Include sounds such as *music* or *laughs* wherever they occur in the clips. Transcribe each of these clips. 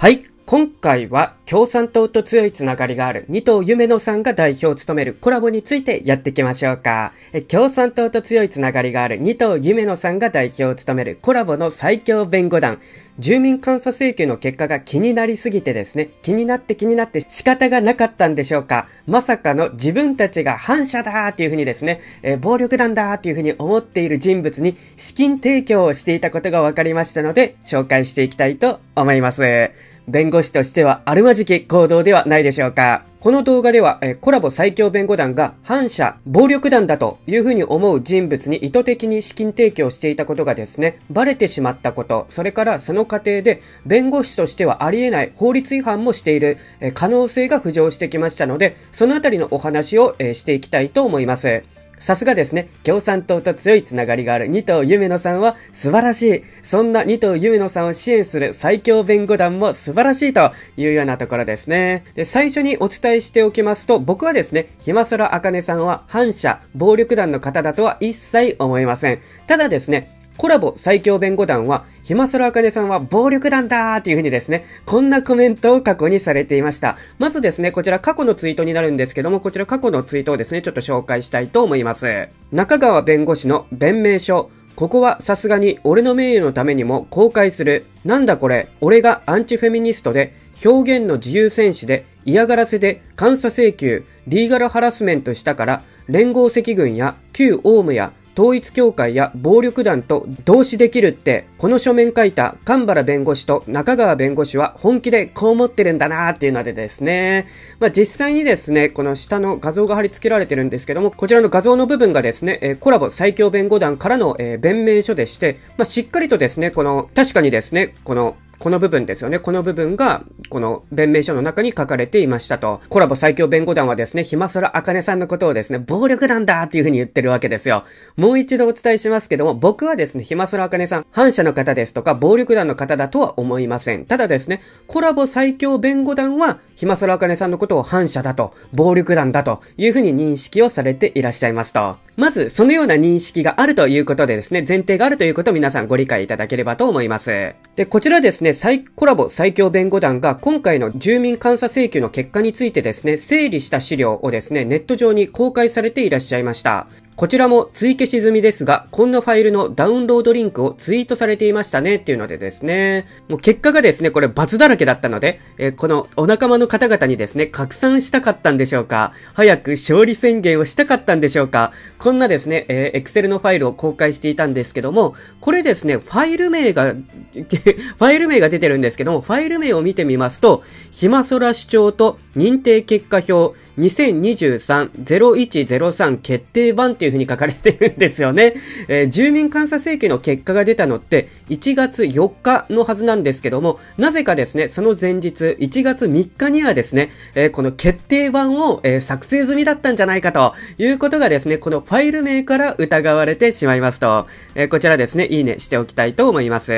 はい。今回は共産党と強いつながりがある二藤夢野さんが代表を務めるコラボについてやっていきましょうか。共産党と強いつながりがある二藤夢野さんが代表を務めるコラボの最強弁護団。住民監査請求の結果が気になりすぎてですね、気になって気になって仕方がなかったんでしょうか。まさかの自分たちが反社だーっていうふうにですね、えー、暴力団だーっていうふうに思っている人物に資金提供をしていたことが分かりましたので、紹介していきたいと思います。弁護士としてはあるまじき行動ではないでしょうか。この動画では、えコラボ最強弁護団が反社、暴力団だというふうに思う人物に意図的に資金提供していたことがですね、バレてしまったこと、それからその過程で弁護士としてはありえない法律違反もしている、え可能性が浮上してきましたので、そのあたりのお話を、えしていきたいと思います。さすがですね、共産党と強いつながりがある二藤夢野さんは素晴らしい。そんな二藤夢野さんを支援する最強弁護団も素晴らしいというようなところですね。で、最初にお伝えしておきますと、僕はですね、ひまそらあかねさんは反社、暴力団の方だとは一切思いません。ただですね、コラボ最強弁護団は、ひまさらあかねさんは暴力団だーっていう風にですね、こんなコメントを過去にされていました。まずですね、こちら過去のツイートになるんですけども、こちら過去のツイートをですね、ちょっと紹介したいと思います。中川弁護士の弁明書。ここはさすがに俺の名誉のためにも公開する。なんだこれ、俺がアンチフェミニストで、表現の自由戦士で、嫌がらせで監査請求、リーガルハラスメントしたから、連合赤軍や旧オウムや統一教会や暴力団と同志できるって、この書面書いた神原弁護士と中川弁護士は本気でこう思ってるんだなーっていうのでですね、まあ、実際にですね、この下の画像が貼り付けられてるんですけども、こちらの画像の部分がですね、えコラボ最強弁護団からの、え弁明書でして、まあ、しっかりとですね、この、確かにですね、このこの部分ですよね。この部分が、この弁明書の中に書かれていましたと。コラボ最強弁護団はですね、ひまそらあかねさんのことをですね、暴力団だっていう風に言ってるわけですよ。もう一度お伝えしますけども、僕はですね、ひまそらあかねさん、反社の方ですとか、暴力団の方だとは思いません。ただですね、コラボ最強弁護団は、ひまそらあかねさんのことを反社だと、暴力団だという風に認識をされていらっしゃいますと。まず、そのような認識があるということでですね、前提があるということを皆さんご理解いただければと思います。で、こちらですね、再コラボ最強弁護団が今回の住民監査請求の結果についてですね、整理した資料をですね、ネット上に公開されていらっしゃいました。こちらも追消し済みですが、こんなファイルのダウンロードリンクをツイートされていましたねっていうのでですね、もう結果がですね、これ罰だらけだったので、えー、このお仲間の方々にですね、拡散したかったんでしょうか、早く勝利宣言をしたかったんでしょうか、こんなですね、えー、Excel のファイルを公開していたんですけども、これですね、ファイル名が *laughs* ファイル名が出てるんですけども、ファイル名を見てみますと、ひまそら主張と認定結果表、2023-0103決定版っていうふうに書かれてるんですよね。えー、住民監査請求の結果が出たのって1月4日のはずなんですけども、なぜかですね、その前日1月3日にはですね、えー、この決定版を、えー、作成済みだったんじゃないかということがですね、このファイル名から疑われてしまいますと、えこちらですね、いいねしておきたいと思います。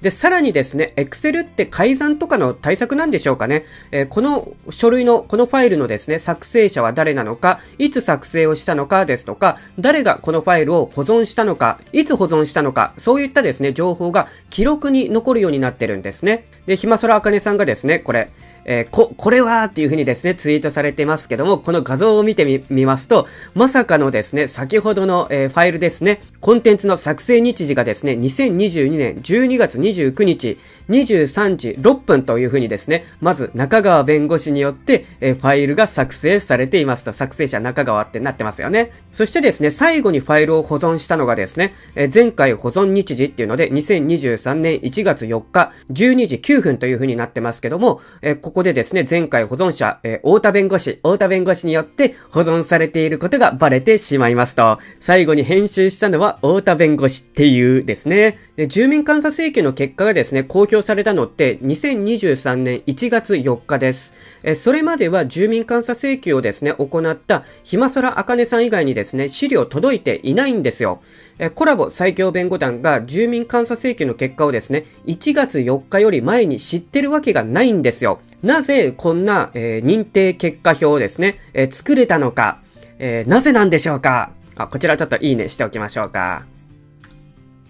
で、さらにですね、Excel って改ざんとかの対策なんでしょうかね。えこの書類の、このファイルのですね、作作成者は誰なのか、いつ作成をしたのかですとか、誰がこのファイルを保存したのか、いつ保存したのか、そういったですね、情報が記録に残るようになってるんですね。で、ひまそらあかねさんがですね、これ、えー、こ、これはっていう風にですね、ツイートされてますけども、この画像を見てみ、見ますと、まさかのですね、先ほどの、えー、ファイルですね、コンテンツの作成日時がですね、2022年12月29日23時6分という風にですね、まず中川弁護士によって、えー、ファイルが作成されていますと、作成者中川ってなってますよね。そしてですね、最後にファイルを保存したのがですね、えー、前回保存日時っていうので、2023年1月4日12時9分という風になってますけども、えー、ここここでですね、前回保存者、えー、太田弁護士、太田弁護士によって保存されていることがバレてしまいますと、最後に編集したのは太田弁護士っていうですね、で住民監査請求の結果がですね、公表されたのって2023年1月4日です。えー、それまでは住民監査請求をですね、行った暇空ねさん以外にですね、資料届いていないんですよ。えー、コラボ最強弁護団が住民監査請求の結果をですね、1月4日より前に知ってるわけがないんですよ。なぜこんな、えー、認定結果表をですね、えー、作れたのか、えー、なぜなんでしょうかあ、こちらちょっといいねしておきましょうか。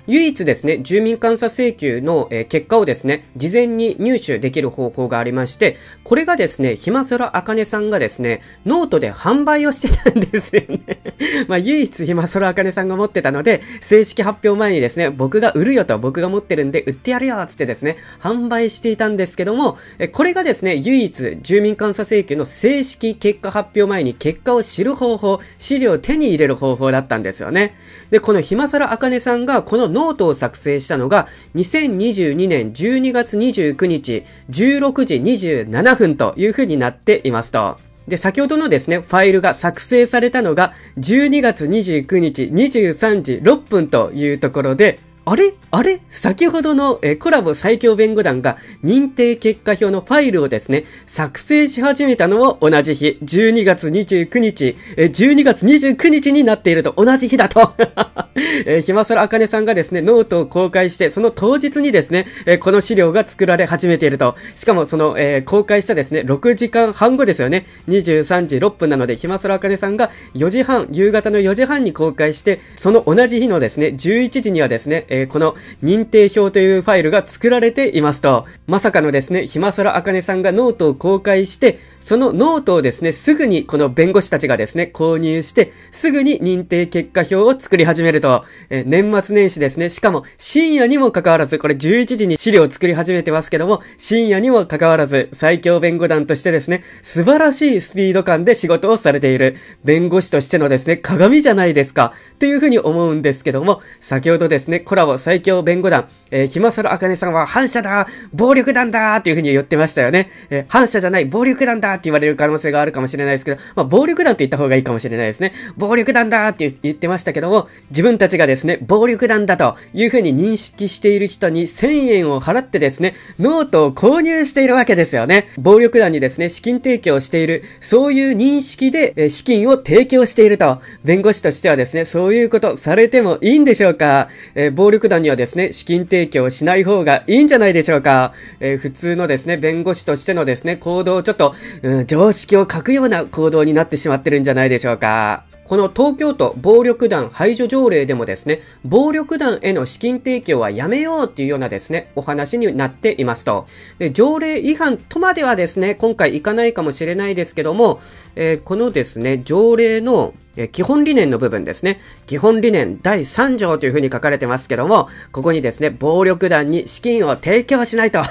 唯一ですね、住民監査請求の結果をですね、事前に入手できる方法がありまして、これがですね、ひまそらあかねさんがですね、ノートで販売をしてたんですよね *laughs* まあ、唯一ひまそらあかねさんが持ってたので、正式発表前にですね、僕が売るよと、僕が持ってるんで売ってやるよつってですね、販売していたんですけども、これがですね、唯一住民監査請求の正式結果発表前に結果を知る方法、資料を手に入れる方法だったんですよね。で、このひまそらあかねさんがこのノートを作成したのが、2022年12月29日、16時27分という風になっていますと。で、先ほどのですね、ファイルが作成されたのが12月29日23時6分というところで、あれあれ先ほどの、えコラボ最強弁護団が認定結果表のファイルをですね、作成し始めたのも同じ日、12月29日、え12月29日になっていると同じ日だと *laughs* えひまそらあかねさんがですね、ノートを公開して、その当日にですね、えこの資料が作られ始めていると。しかもその、え公開したですね、6時間半後ですよね。23時6分なので、ひまそらあかねさんが4時半、夕方の4時半に公開して、その同じ日のですね、11時にはですね、ええー、この認定表というファイルが作られていますと、まさかのですね、ひま茜らあかねさんがノートを公開して、そのノートをですね、すぐにこの弁護士たちがですね、購入して、すぐに認定結果表を作り始めると、えー、年末年始ですね、しかも深夜にもかかわらず、これ11時に資料を作り始めてますけども、深夜にもかかわらず、最強弁護団としてですね、素晴らしいスピード感で仕事をされている、弁護士としてのですね、鏡じゃないですか。っていうふうに思うんですけども、先ほどですね、コラボ最強弁護団、えー、ひまさるあかねさんは反射だ暴力団だっていうふうに言ってましたよね。えー、反射じゃない暴力団だって言われる可能性があるかもしれないですけど、まあ、暴力団って言った方がいいかもしれないですね。暴力団だって言ってましたけども、自分たちがですね、暴力団だというふうに認識している人に1000円を払ってですね、ノートを購入しているわけですよね。暴力団にですね、資金提供している、そういう認識で、えー、資金を提供していると、弁護士としてはですね、そうういうことされてもいいんでしょうか、えー、暴力団にはですね、資金提供しない方がいいんじゃないでしょうか、えー、普通のですね、弁護士としてのですね、行動をちょっと、うん、常識を欠くような行動になってしまってるんじゃないでしょうか。この東京都暴力団排除条例でもですね、暴力団への資金提供はやめようっていうようなですね、お話になっていますと。で、条例違反とまではですね、今回いかないかもしれないですけども、えー、このですね、条例の基本理念の部分ですね。基本理念第3条というふうに書かれてますけども、ここにですね、暴力団に資金を提供しないと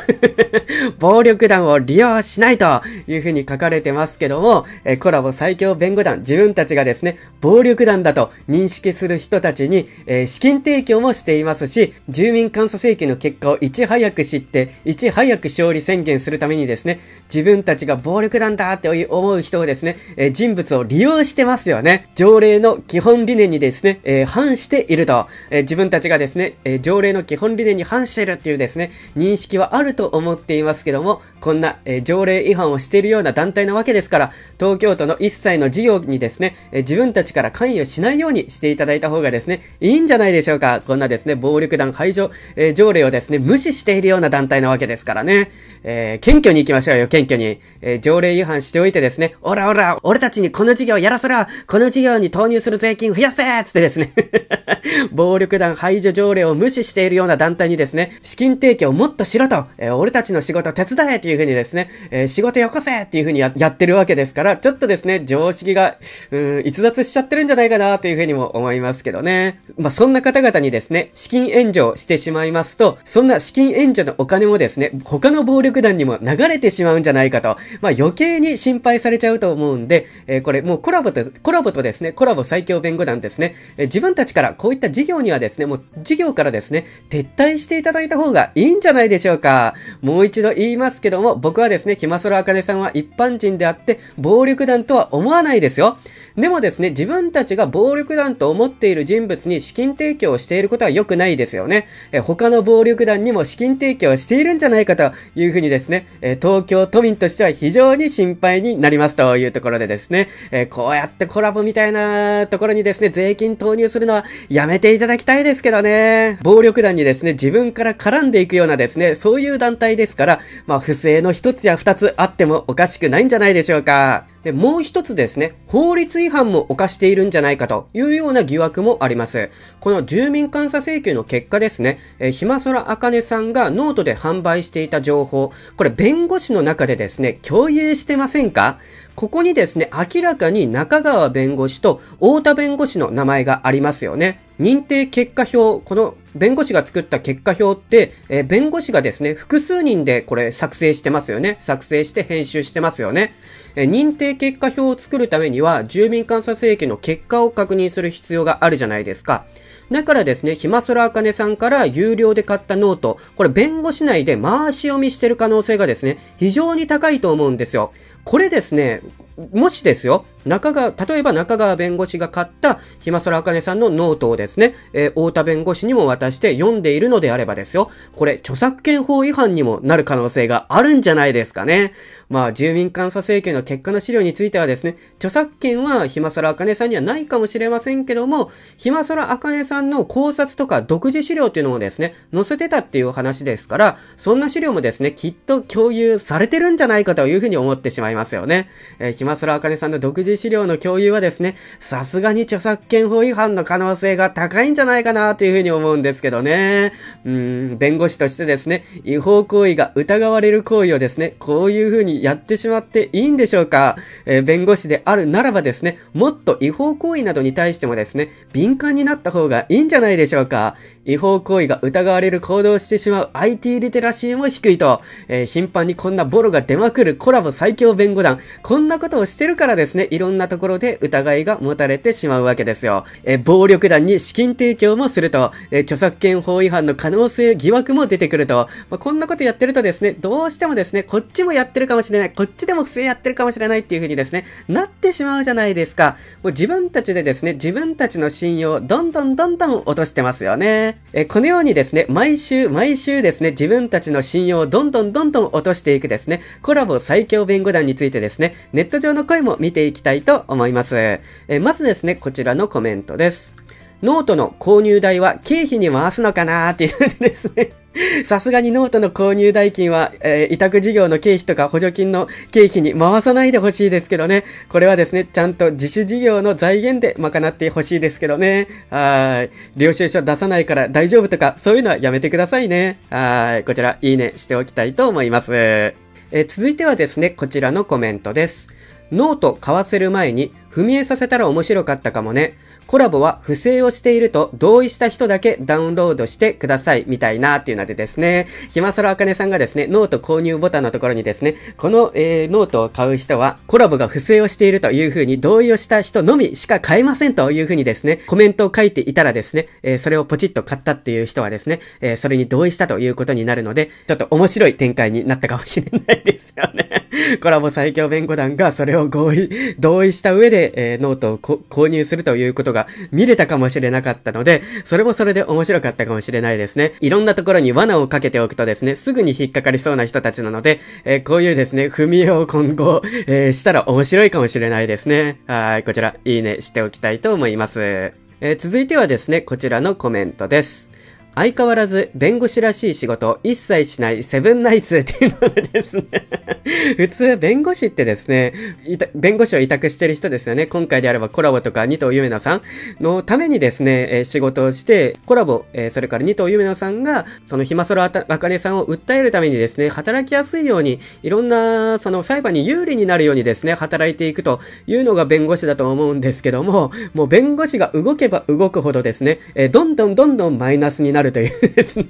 *laughs* 暴力団を利用しないというふうに書かれてますけども、えコラボ最強弁護団、自分たちがですね、暴力団だと認識する人たちに、え資金提供もしていますし、住民監査請求の結果をいち早く知って、いち早く勝利宣言するためにですね、自分たちが暴力団だって思う人をですね、え人物を利用してますよね。条例の基本理念にですね、え反していると、え自分たちがですね、え条例の基本理念に反しているっていうですね、認識はあると思っていますけども、こんな、え条例違反をしているような団体なわけですから、東京都の一切の事業にですね、え自分たちから関与しないようにしていただいた方がですね、いいんじゃないでしょうか。こんなですね、暴力団排除、え条例をですね、無視しているような団体なわけですからね。えー、謙虚に行きましょうよ、謙虚に。えー、条例違反しておいてですね、オラオラら、俺たちにこの事業やらせろこの事業に投入する税金増やせつってですね *laughs* 暴力団排除条例を無視しているような団体にですね、資金提供をもっとしろと、えー、俺たちの仕事手伝えっていう風にですね、えー、仕事よこせっていう風にやってるわけですから、ちょっとですね、常識が、うん、逸脱しちゃってるんじゃないかなという風にも思いますけどね。まあ、そんな方々にですね、資金援助をしてしまいますと、そんな資金援助のお金もですね、他の暴力団にも流れてしまうんじゃないかと、まあ、余計に心配されちゃうと思ううんで、えー、これもうコラボと、コラボとですね、コラボ最強弁護団ですね、えー、自分たちからこういった事業にはですね、もう事業からですね、撤退していただいた方がいいんじゃないでしょうか。もう一度言いますけども、僕はですね、キマソロアカネさんは一般人であって、暴力団とは思わないですよ。でもですね、自分たちが暴力団と思っている人物に資金提供をしていることは良くないですよね。えー、他の暴力団にも資金提供をしているんじゃないかというふうにですね、え東京都民としては非常に心配になりますというとところでですね、えー、こうやってコラボみたいなところにですね、税金投入するのはやめていただきたいですけどね。暴力団にですね、自分から絡んでいくようなですね、そういう団体ですから、まあ、不正の一つや二つあってもおかしくないんじゃないでしょうか。で、もう一つですね、法律違反も犯しているんじゃないかというような疑惑もあります。この住民監査請求の結果ですね、えー、ひまそらあかねさんがノートで販売していた情報、これ弁護士の中でですね、共有してませんかここにですね、明らかに中川弁護士と太田弁護士の名前がありますよね。認定結果表、この弁護士が作った結果表って、えー、弁護士がですね、複数人でこれ作成してますよね。作成して編集してますよね。えー、認定結果表を作るためには、住民監査請求の結果を確認する必要があるじゃないですか。だからですね、ひまそらあかねさんから有料で買ったノート、これ弁護士内で回し読みしてる可能性がですね、非常に高いと思うんですよ。これですね、もしですよ、中川、例えば中川弁護士が買ったひまそらあかねさんのノートをですね、えー、太田弁護士にも渡して読んでいるのであればですよ、これ著作権法違反にもなる可能性があるんじゃないですかね。まあ、住民監査請求の結果の資料についてはですね、著作権はひまそらあかねさんにはないかもしれませんけども、ひまそらあかねさんの考察とか独自資料っていうのもですね、載せてたっていう話ですから、そんな資料もですね、きっと共有されてるんじゃないかというふうに思ってしまいますよね。えー、ひまそらあかねさんの独自示資料の共有はですね、さすがに著作権法違反の可能性が高いんじゃないかなというふうに思うんですけどね。うん、弁護士としてですね、違法行為が疑われる行為をですね、こういうふうにやってしまっていいんでしょうか。えー、弁護士であるならばですね、もっと違法行為などに対してもですね、敏感になった方がいいんじゃないでしょうか。違法行為が疑われる行動をしてしまう IT リテラシーも低いと、えー、頻繁にこんなボロが出まくるコラボ最強弁護団、こんなことをしてるからですね、いろんなところで疑いが持たれてしまうわけですよ。えー、暴力団に資金提供もすると、えー、著作権法違反の可能性、疑惑も出てくると、まあ、こんなことやってるとですね、どうしてもですね、こっちもやってるかもしれない、こっちでも不正やってるかもしれないっていう風にですね、なってしまうじゃないですか。もう自分たちでですね、自分たちの信用、どんどんどんどん落としてますよね。えこのようにですね、毎週毎週ですね、自分たちの信用をどんどんどんどん落としていくですね、コラボ最強弁護団についてですね、ネット上の声も見ていきたいと思います。えまずですね、こちらのコメントです。ノートの購入代は経費に回すのかなーっていうですね *laughs* さすがにノートの購入代金は、えー、委託事業の経費とか補助金の経費に回さないでほしいですけどね。これはですね、ちゃんと自主事業の財源で賄ってほしいですけどね。はい。領収書出さないから大丈夫とか、そういうのはやめてくださいね。はい。こちら、いいねしておきたいと思います。えー、続いてはですね、こちらのコメントです。ノート買わせる前に、踏み絵させたら面白かったかもね。コラボは不正をしていると同意した人だけダウンロードしてください、みたいなっていうのでですね、ひまそらあかねさんがですね、ノート購入ボタンのところにですね、この、えー、ノートを買う人は、コラボが不正をしているというふうに同意をした人のみしか買えませんというふうにですね、コメントを書いていたらですね、えー、それをポチッと買ったっていう人はですね、えー、それに同意したということになるので、ちょっと面白い展開になったかもしれないですよね。*laughs* コラボ最強弁護団がそれを合意、同意した上で、えノートを購入するということがが見れたかもしれなかったので、それもそれで面白かったかもしれないですね。いろんなところに罠をかけておくとですね、すぐに引っかかりそうな人たちなので、えー、こういうですね、踏み絵を今後、えー、したら面白いかもしれないですね。はい、こちら、いいねしておきたいと思います。えー、続いてはですね、こちらのコメントです。相変わらず弁護士らしい仕事一切しないセブンナイツっていうのですね普通弁護士ってですね、弁護士を委託してる人ですよね。今回であればコラボとか二刀ゆめなさんのためにですね、えー、仕事をして、コラボ、えー、それから二刀ゆめなさんが、その暇そらあかねさんを訴えるためにですね、働きやすいように、いろんな、その裁判に有利になるようにですね、働いていくというのが弁護士だと思うんですけども、もう弁護士が動けば動くほどですね、えー、どんどんどんどんマイナスになるなるというですね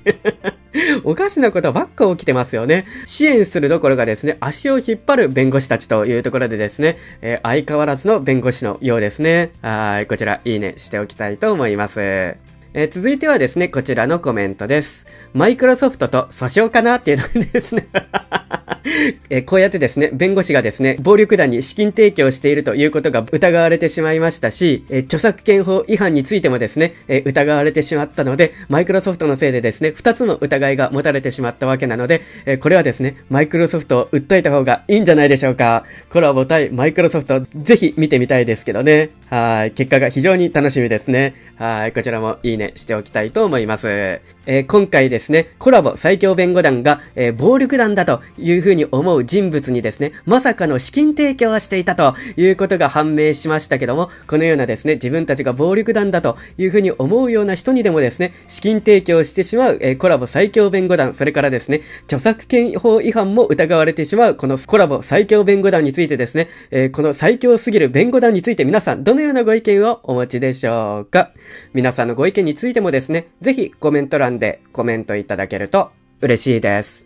*laughs* おかしなことばっか起きてますよね。支援するどころがですね、足を引っ張る弁護士たちというところでですね、えー、相変わらずの弁護士のようですね。はい、こちら、いいねしておきたいと思います。えー、続いてはですね、こちらのコメントです。マイクロソフトと訴訟かなっていうのですねえこうやってですね、弁護士がですね、暴力団に資金提供しているということが疑われてしまいましたし、え著作権法違反についてもですね、え疑われてしまったので、マイクロソフトのせいでですね、2つの疑いが持たれてしまったわけなので、えこれはですね、マイクロソフトを訴えた方がいいんじゃないでしょうか。コラボ対マイクロソフト、ぜひ見てみたいですけどね。はい。結果が非常に楽しみですね。はい。こちらもいいねしておきたいと思います。えー、今回ですね、コラボ最強弁護団が、えー、暴力団だというふふうに思う人物にですね、まさかの資金提供をしていたということが判明しましたけども、このようなですね、自分たちが暴力団だというふうに思うような人にでもですね、資金提供してしまう、えー、コラボ最強弁護団、それからですね、著作権法違反も疑われてしまう、このコラボ最強弁護団についてですね、えー、この最強すぎる弁護団について皆さん、どのようなご意見をお持ちでしょうか皆さんのご意見についてもですね、ぜひコメント欄でコメントいただけると嬉しいです。